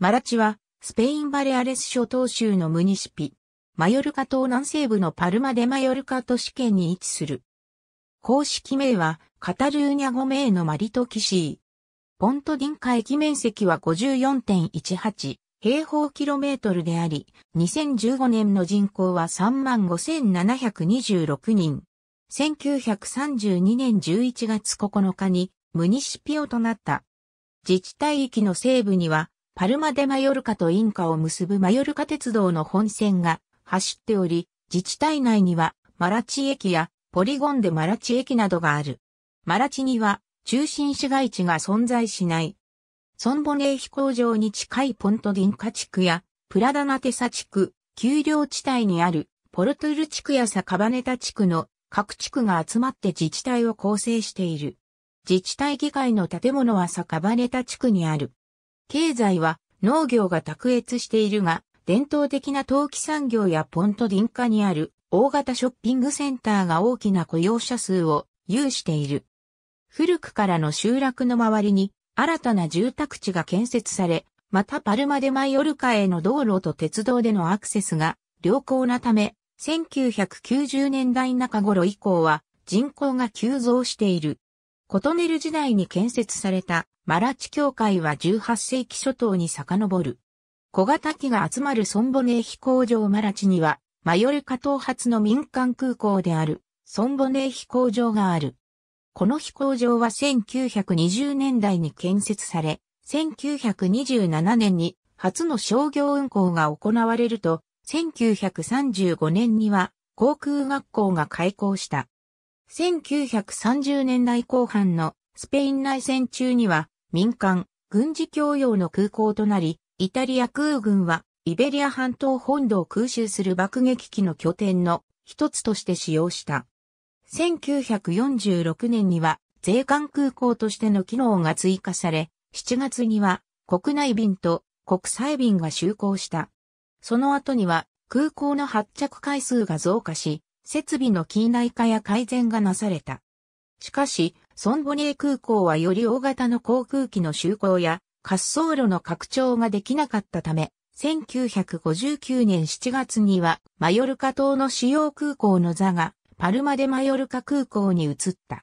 マラチは、スペインバレアレス諸島州のムニシピ、マヨルカ島南西部のパルマでマヨルカ都市圏に位置する。公式名は、カタルーニャ語名のマリトキシー。ポントディンカ駅面積は54.18平方キロメートルであり、2015年の人口は35,726人。1932年11月9日にムニシピオとなった。自治体域の西部にはパルマ・デ・マヨルカとインカを結ぶマヨルカ鉄道の本線が走っており、自治体内にはマラチ駅やポリゴンでマラチ駅などがある。マラチには中心市街地が存在しない。ソンボネー飛行場に近いポントディンカ地区やプラダナテサ地区、丘陵地帯にあるポルトゥル地区やサカバネタ地区の各地区が集まって自治体を構成している。自治体議会の建物はサカバネタ地区にある。経済は農業が卓越しているが、伝統的な陶器産業やポントディンカにある大型ショッピングセンターが大きな雇用者数を有している。古くからの集落の周りに新たな住宅地が建設され、またパルマデマイオルカへの道路と鉄道でのアクセスが良好なため、1990年代中頃以降は人口が急増している。コトネル時代に建設されたマラチ教会は18世紀初頭に遡る。小型機が集まるソンボネー飛行場マラチには、マヨルカ東発の民間空港である、ソンボネー飛行場がある。この飛行場は1920年代に建設され、1927年に初の商業運行が行われると、1935年には航空学校が開校した。1930年代後半のスペイン内戦中には民間、軍事供用の空港となり、イタリア空軍はイベリア半島本土を空襲する爆撃機の拠点の一つとして使用した。1946年には税関空港としての機能が追加され、7月には国内便と国際便が就航した。その後には空港の発着回数が増加し、設備の近代化や改善がなされた。しかし、ソンボニエ空港はより大型の航空機の就航や滑走路の拡張ができなかったため、1959年7月にはマヨルカ島の主要空港の座がパルマでマヨルカ空港に移った。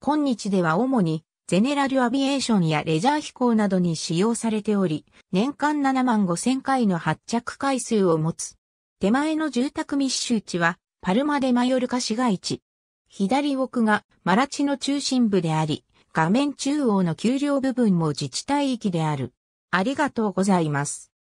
今日では主にゼネラルアビエーションやレジャー飛行などに使用されており、年間7万5千回の発着回数を持つ。手前の住宅密集地はパルマ・デ・マヨルカ市街地。左奥がマラチの中心部であり、画面中央の丘陵部分も自治体域である。ありがとうございます。